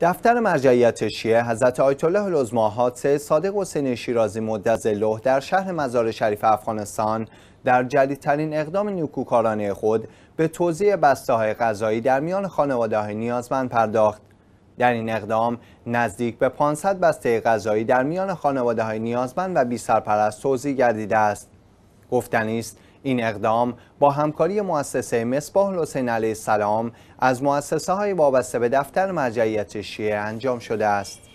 دفتر مرجعیت شیعه حضرت آیت الله العظما صادق حسین شیرازی مدظله در شهر مزار شریف افغانستان در جدیدترین اقدام نیکوکارانه خود به توضیع بسته های غذایی در میان خانواده های نیازمند پرداخت در این اقدام نزدیک به 500 بسته غذایی در میان خانواده های نیازمند و بی سرپرست توزیع گردیده است گفتنی است این اقدام با همکاری مؤسسه مصباح الحسین علیه السلام از مؤسسه های وابسته به دفتر مرجعیت شیعه انجام شده است.